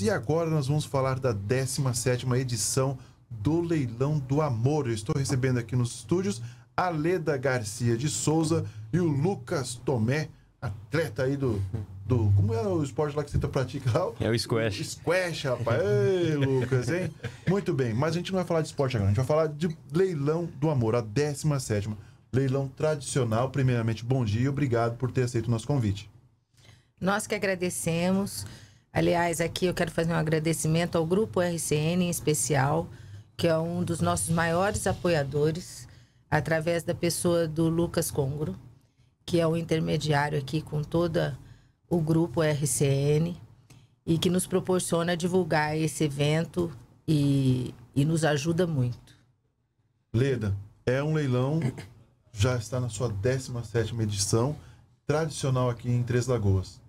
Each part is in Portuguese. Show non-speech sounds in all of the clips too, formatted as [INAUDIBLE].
E agora nós vamos falar da 17 edição do Leilão do Amor. Eu estou recebendo aqui nos estúdios a Leda Garcia de Souza e o Lucas Tomé, atleta aí do... do como é o esporte lá que você tá praticando? É o squash. Squash, rapaz. Ei, Lucas, hein? Muito bem, mas a gente não vai falar de esporte agora, a gente vai falar de Leilão do Amor, a 17 Leilão tradicional. Primeiramente, bom dia e obrigado por ter aceito o nosso convite. Nós que agradecemos. Aliás, aqui eu quero fazer um agradecimento ao Grupo RCN em especial, que é um dos nossos maiores apoiadores, através da pessoa do Lucas Congro, que é o intermediário aqui com todo o Grupo RCN e que nos proporciona divulgar esse evento e, e nos ajuda muito. Leda, é um leilão, já está na sua 17ª edição, tradicional aqui em Três Lagoas.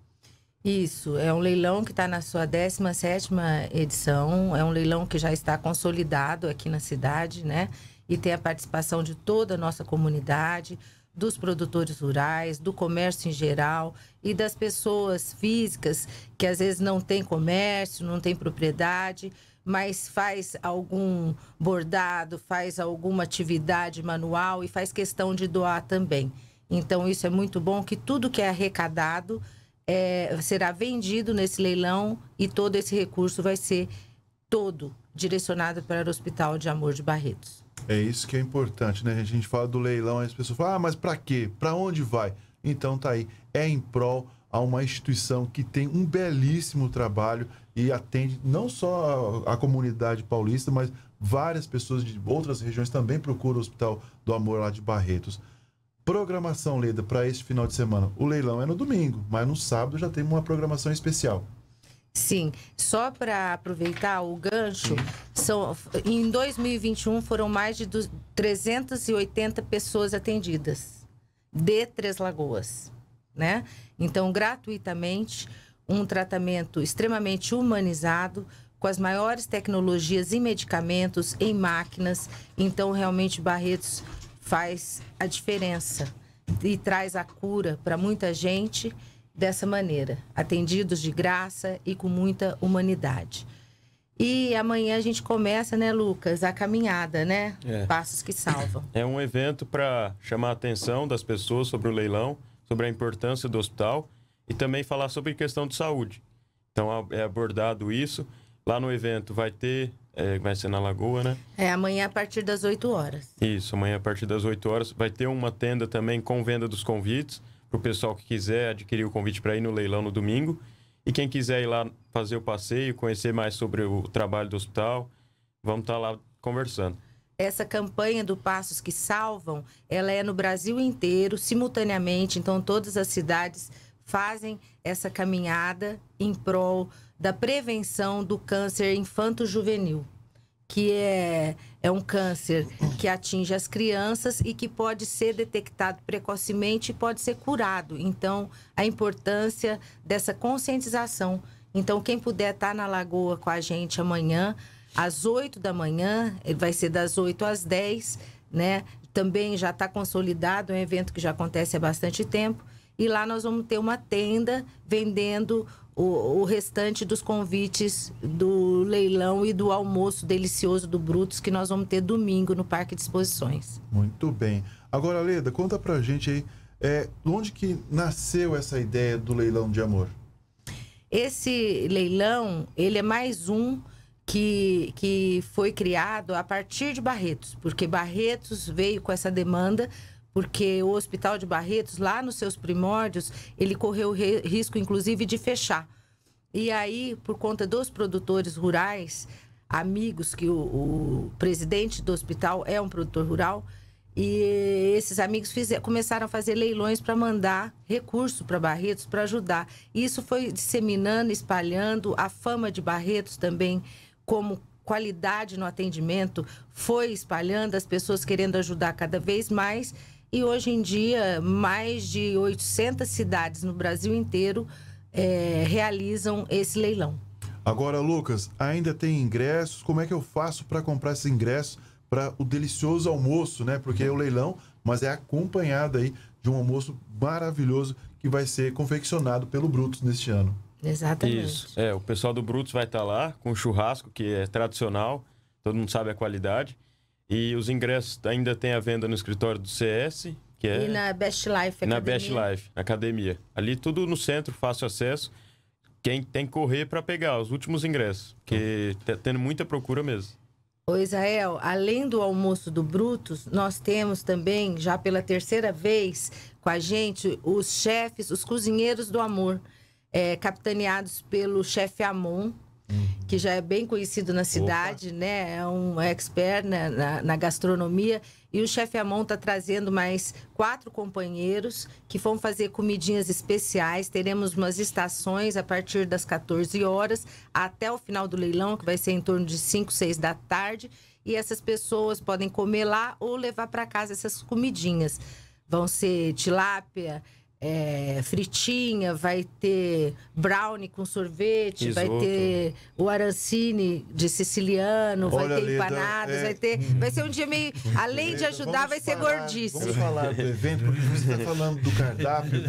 Isso, é um leilão que está na sua 17ª edição, é um leilão que já está consolidado aqui na cidade, né? E tem a participação de toda a nossa comunidade, dos produtores rurais, do comércio em geral e das pessoas físicas que às vezes não tem comércio, não tem propriedade, mas faz algum bordado, faz alguma atividade manual e faz questão de doar também. Então isso é muito bom que tudo que é arrecadado é, será vendido nesse leilão e todo esse recurso vai ser todo direcionado para o Hospital de Amor de Barretos. É isso que é importante, né? A gente fala do leilão, as pessoas falam, ah, mas para quê? Para onde vai? Então tá aí, é em prol a uma instituição que tem um belíssimo trabalho e atende não só a, a, comunidade paulista, mas várias pessoas de outras regiões também procuram o Hospital do Amor lá de Barretos. Programação, lida para este final de semana. O leilão é no domingo, mas no sábado já tem uma programação especial. Sim, só para aproveitar o gancho, são, em 2021 foram mais de 380 pessoas atendidas de Três Lagoas, né? Então, gratuitamente, um tratamento extremamente humanizado, com as maiores tecnologias e medicamentos, em máquinas. Então, realmente, Barretos faz a diferença e traz a cura para muita gente dessa maneira, atendidos de graça e com muita humanidade. E amanhã a gente começa, né, Lucas, a caminhada, né? É. Passos que salvam. É um evento para chamar a atenção das pessoas sobre o leilão, sobre a importância do hospital e também falar sobre questão de saúde. Então é abordado isso. Lá no evento vai ter é, vai ser na Lagoa, né? É, amanhã a partir das 8 horas. Isso, amanhã a partir das 8 horas. Vai ter uma tenda também com venda dos convites, para o pessoal que quiser adquirir o convite para ir no leilão no domingo. E quem quiser ir lá fazer o passeio, conhecer mais sobre o trabalho do hospital, vamos estar tá lá conversando. Essa campanha do Passos que Salvam, ela é no Brasil inteiro, simultaneamente, então todas as cidades fazem essa caminhada em prol da prevenção do câncer infanto-juvenil, que é, é um câncer que atinge as crianças e que pode ser detectado precocemente e pode ser curado. Então, a importância dessa conscientização. Então, quem puder estar tá na lagoa com a gente amanhã, às 8 da manhã, eh, vai ser das 8 às 10, né? Também já está consolidado, é um evento que já acontece há bastante tempo e lá nós vamos ter uma tenda vendendo o, o, restante dos convites do leilão e do almoço delicioso do Brutus que nós vamos ter domingo no Parque de Exposições. Muito bem. Agora, Leda, conta pra gente aí, é, onde que nasceu essa ideia do leilão de amor? Esse leilão, ele é mais um que, que foi criado a partir de Barretos, porque Barretos veio com essa demanda porque o Hospital de Barretos, lá nos seus primórdios, ele correu risco, inclusive, de fechar. E aí, por conta dos produtores rurais, amigos, que o, o presidente do hospital é um produtor rural, e esses amigos fizeram, começaram a fazer leilões para mandar recurso para Barretos para ajudar. E isso foi disseminando, espalhando a fama de Barretos também como qualidade no atendimento, foi espalhando as pessoas querendo ajudar cada vez mais. E hoje em dia, mais de 800 cidades no Brasil inteiro é, realizam esse leilão. Agora, Lucas, ainda tem ingressos. Como é que eu faço para comprar esses ingressos para o delicioso almoço, né? Porque é o leilão, mas é acompanhado aí de um almoço maravilhoso que vai ser confeccionado pelo Brutus neste ano. Exatamente. Isso. É, o pessoal do Brutus vai estar tá lá com o churrasco que é tradicional, todo mundo sabe a qualidade. E os ingressos ainda tem à venda no escritório do CS, que é... E na Best Life Na Academia. Best Life Academia. Ali tudo no centro, fácil acesso. Quem tem que correr para pegar os últimos ingressos, porque tá tendo muita procura mesmo. Ô Israel, além do almoço do Brutus, nós temos também, já pela terceira vez com a gente, os chefes, os cozinheiros do amor, é, capitaneados pelo chefe Amon, uhum. que já é bem conhecido na cidade, Opa. né? É um expert na, na, na gastronomia. E o chefe Amon está trazendo mais quatro companheiros que vão fazer comidinhas especiais. Teremos umas estações a partir das 14 horas até o final do leilão, que vai ser em torno de 5, 6 da tarde. E essas pessoas podem comer lá ou levar para casa essas comidinhas. Vão ser tilápia, é, fritinha, vai ter brownie com sorvete, Isoto. vai ter o arancine de siciliano, Olha vai ter então, empanadas, é... vai ter. Vai ser um dia meio. Além de ajudar, vamos vai ser falar, gordíssimo. Vamos falar do evento, porque você está falando do cardápio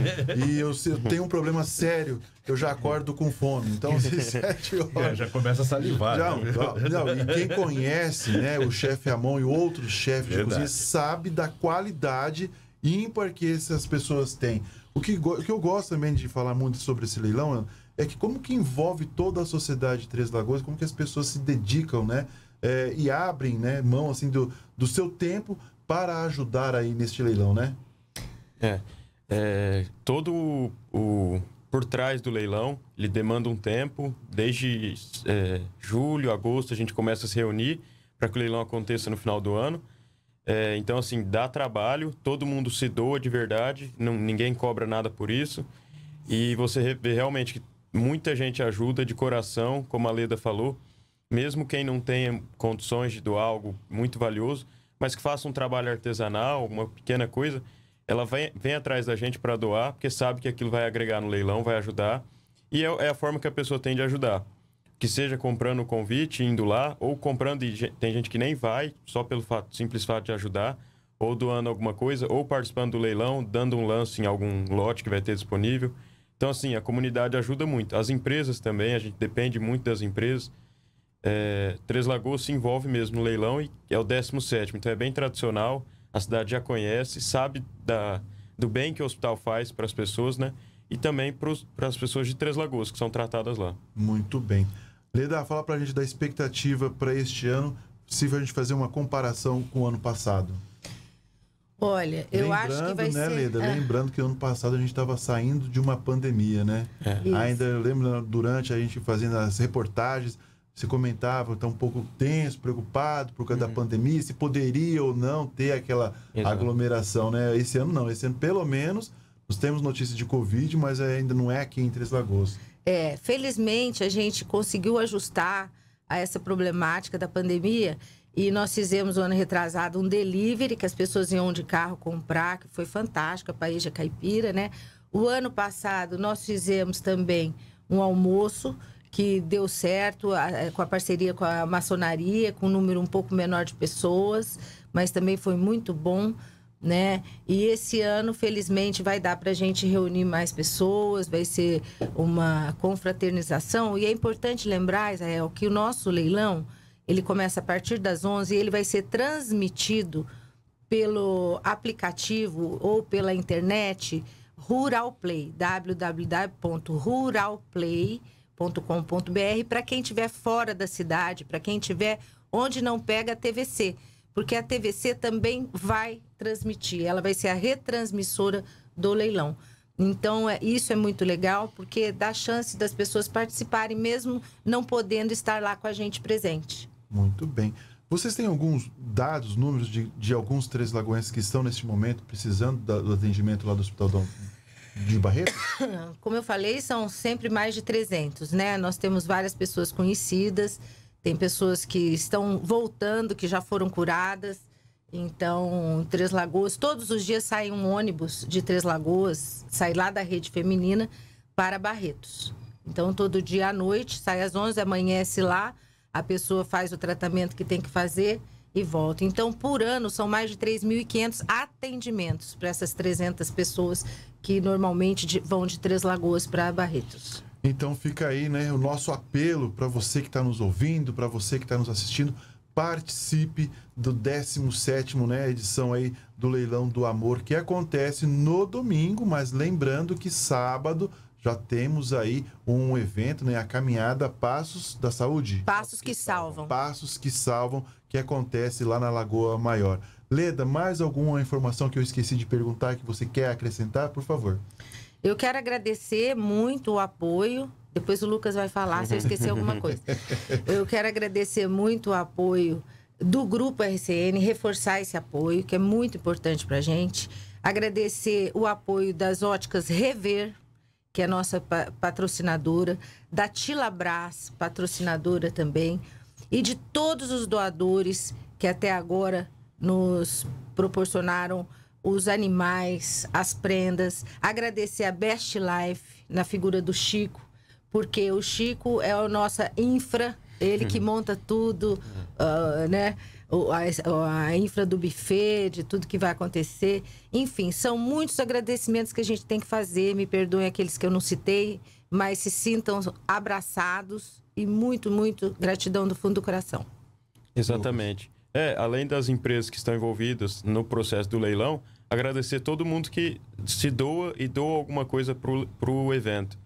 e eu, eu tenho um problema sério eu já acordo com fome. Então, às sete horas. [LAUGHS] É, já começa a salivar. Já, né? não, e quem conhece né, o chefe Amon e outros chefes de cozinha sabe da qualidade ímpar que essas pessoas têm. O que, o que eu gosto também de falar muito sobre esse leilão é que como que envolve toda a sociedade de Três Lagoas, como que as pessoas se dedicam, né? É, e abrem né, mão assim do, do seu tempo para ajudar aí neste leilão, né? É, é todo o, o, por trás do leilão ele demanda um tempo. Desde é, julho, agosto a gente começa a se reunir para que o leilão aconteça no final do ano. É, então, assim, dá trabalho, todo mundo se doa de verdade, não, ninguém cobra nada por isso. E você vê realmente que muita gente ajuda de coração, como a Leda falou, mesmo quem não tenha condições de doar algo muito valioso, mas que faça um trabalho artesanal, uma pequena coisa, ela vem, vem atrás da gente para doar, porque sabe que aquilo vai agregar no leilão, vai ajudar. E é, é a forma que a pessoa tem de ajudar que seja comprando o convite, indo lá, ou comprando e tem gente que nem vai, só pelo fato, simples fato de ajudar, ou doando alguma coisa, ou participando do leilão, dando um lance em algum lote que vai ter disponível. Então, assim, a comunidade ajuda muito. As empresas também, a gente depende muito das empresas. É, Três Lagoas se envolve mesmo no leilão e é o 17. Então, é bem tradicional, a cidade já conhece, sabe da, do bem que o hospital faz para as pessoas, né? E também para as pessoas de Três Lagoas que são tratadas lá. Muito bem. Leda, fala para a gente da expectativa para este ano, se a gente fazer uma comparação com o ano passado. Olha, eu Lembrando, acho que vai né, ser... Leda? Ah. Lembrando que ano passado a gente estava saindo de uma pandemia, né? É. Ainda eu lembro durante a gente fazendo as reportagens, você comentava, está um pouco tenso, preocupado por causa uhum. da pandemia, se poderia ou não ter aquela Exato. aglomeração, né? Esse ano não, esse ano pelo menos nós temos notícia de Covid, mas ainda não é aqui em Três Lagoas. É, felizmente, a gente conseguiu ajustar a essa problemática da pandemia e nós fizemos, o um ano retrasado, um delivery que as pessoas iam de carro comprar, que foi fantástico, a Paeja Caipira, né? O ano passado, nós fizemos também um almoço que deu certo a, é, com a parceria com a maçonaria, com um número um pouco menor de pessoas, mas também foi muito bom né? E esse ano, felizmente, vai dar para a gente reunir mais pessoas, vai ser uma confraternização. E é importante lembrar, Israel, que o nosso leilão ele começa a partir das 11 e ele vai ser transmitido pelo aplicativo ou pela internet Rural Play, www.ruralplay.com.br, para quem estiver fora da cidade, para quem estiver onde não pega a TVC porque a TVC também vai transmitir, ela vai ser a retransmissora do leilão. Então, é, isso é muito legal, porque dá chance das pessoas participarem, mesmo não podendo estar lá com a gente presente. Muito bem. Vocês têm alguns dados, números de, de alguns Três Lagoenses que estão neste momento precisando do atendimento lá do Hospital Dom, de Barreto? [COUGHS] Como eu falei, são sempre mais de 300, né? Nós temos várias pessoas conhecidas. Tem pessoas que estão voltando, que já foram curadas. Então, Três Lagoas, todos os dias sai um ônibus de Três Lagoas, sai lá da rede feminina para Barretos. Então, todo dia à noite, sai às 11, amanhece lá, a pessoa faz o tratamento que tem que fazer e volta. Então, por ano, são mais de 3.500 atendimentos para essas 300 pessoas que normalmente vão de Três Lagoas para Barretos. Então fica aí, né, o nosso apelo para você que está nos ouvindo, para você que está nos assistindo, participe do 17 né, edição aí do Leilão do Amor, que acontece no domingo, mas lembrando que sábado já temos aí um evento, né, a caminhada Passos da Saúde. Passos que salvam. Passos que salvam, que acontece lá na Lagoa Maior. Leda, mais alguma informação que eu esqueci de perguntar que você quer acrescentar, por favor? Eu quero agradecer muito o apoio. Depois o Lucas vai falar se eu esquecer alguma coisa. [LAUGHS] Eu quero agradecer muito o apoio do Grupo RCN, reforçar esse apoio, que é muito importante para a gente. Agradecer o apoio das óticas Rever, que é nossa patrocinadora, da Tilabras, patrocinadora também, e de todos os doadores que até agora nos proporcionaram os animais, as prendas, agradecer a Best Life na figura do Chico, porque o Chico é a nossa infra, ele que uhum. monta tudo, uh, né? A, a, infra do buffet, de tudo que vai acontecer. Enfim, são muitos agradecimentos que a gente tem que fazer. Me perdoem aqueles que eu não citei, mas se sintam abraçados e muito, muito gratidão do fundo do coração. Exatamente. É, além das empresas que estão envolvidas no processo do leilão, agradecer todo mundo que se doa e doa alguma coisa para o evento.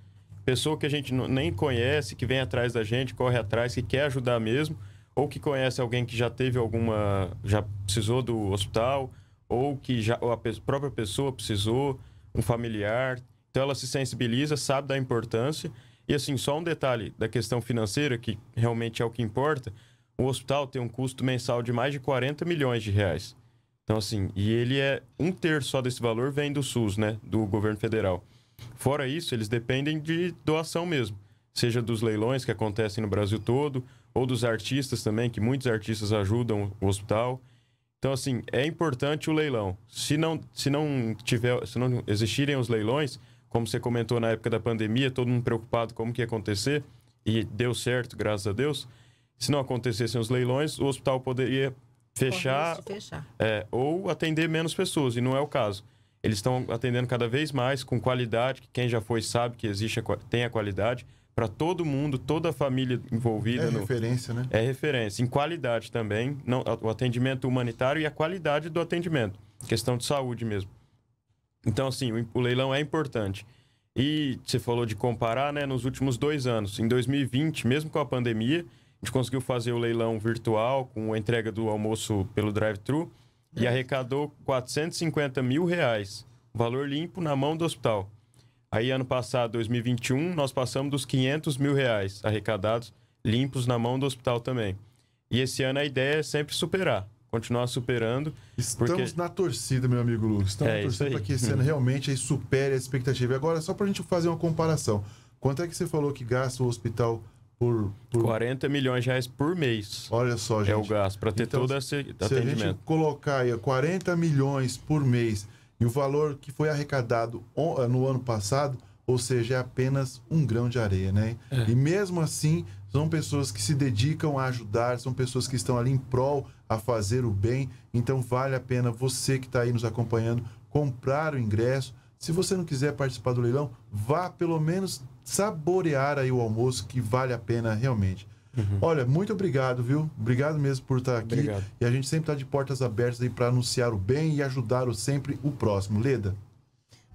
Pessoa que a gente nem conhece, que vem atrás da gente, corre atrás, que quer ajudar mesmo, ou que conhece alguém que já teve alguma. já precisou do hospital, ou que já, ou a própria pessoa precisou, um familiar. Então ela se sensibiliza, sabe da importância. E assim, só um detalhe da questão financeira, que realmente é o que importa o hospital tem um custo mensal de mais de 40 milhões de reais. Então, assim, e ele é um terço só desse valor vem do SUS, né? Do governo federal. Fora isso, eles dependem de doação mesmo. Seja dos leilões que acontecem no Brasil todo, ou dos artistas também, que muitos artistas ajudam o hospital. Então, assim, é importante o leilão. Se não, se não tiver, se não existirem os leilões, como você comentou na época da pandemia, todo mundo preocupado como que ia acontecer, e deu certo, graças a Deus se não acontecessem os leilões, o hospital poderia fechar, fechar. É, ou atender menos pessoas, e não é o caso. Eles estão atendendo cada vez mais com qualidade, que quem já foi sabe que existe a, tem a qualidade, para todo mundo, toda a família envolvida. É no... referência, né? É referência. Em qualidade também, não, o atendimento humanitário e a qualidade do atendimento. Questão de saúde mesmo. Então, assim, o, o leilão é importante. E você falou de comparar, né? Nos últimos dois anos, em 2020, mesmo com a pandemia, a gente conseguiu fazer o leilão virtual com a entrega do almoço pelo drive-thru e é. arrecadou 450 mil reais, valor limpo na mão do hospital. Aí, ano passado, 2021, nós passamos dos 500 mil reais arrecadados, limpos na mão do hospital também. E esse ano a ideia é sempre superar, continuar superando. Estamos porque... na torcida, meu amigo Lu. Estamos é torcendo para que esse ano [LAUGHS] realmente aí supere a expectativa. Agora, só para a gente fazer uma comparação. Quanto é que você falou que gasta o hospital por, por... 40 milhões de reais por mês. Olha só, gente. É o gasto para ter então, todo esse atendimento. Se a gente colocar aí 40 milhões por mês e o valor que foi arrecadado eh, no ano passado, ou seja, é apenas um grão de areia, né? É. E mesmo assim, são pessoas que se dedicam a ajudar, são pessoas que estão ali em prol a fazer o bem. Então vale a pena você que está aí nos acompanhando comprar o ingresso. Se você não quiser participar do leilão, vá pelo menos saborear aí o almoço que vale a pena realmente. Uhum. Olha, muito obrigado, viu? Obrigado mesmo por estar aqui. Obrigado. E a gente sempre está de portas abertas aí para anunciar o bem e ajudar o sempre o próximo. Leda.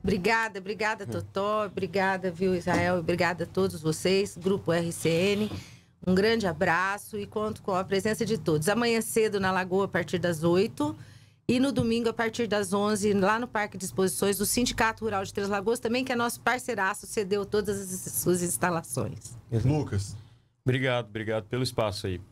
Obrigada, obrigada, é. Totó. Obrigada, viu, Israel? Obrigada a todos vocês, Grupo RCN. Um grande abraço e conto com a presença de todos. Amanhã cedo na Lagoa, a partir das 8 e no domingo, a partir das 11, lá no Parque de Exposições, o Sindicato Rural de Três Lagoas, também que é nosso parceiraço, cedeu todas as suas instalações. Lucas. Obrigado, obrigado pelo espaço aí.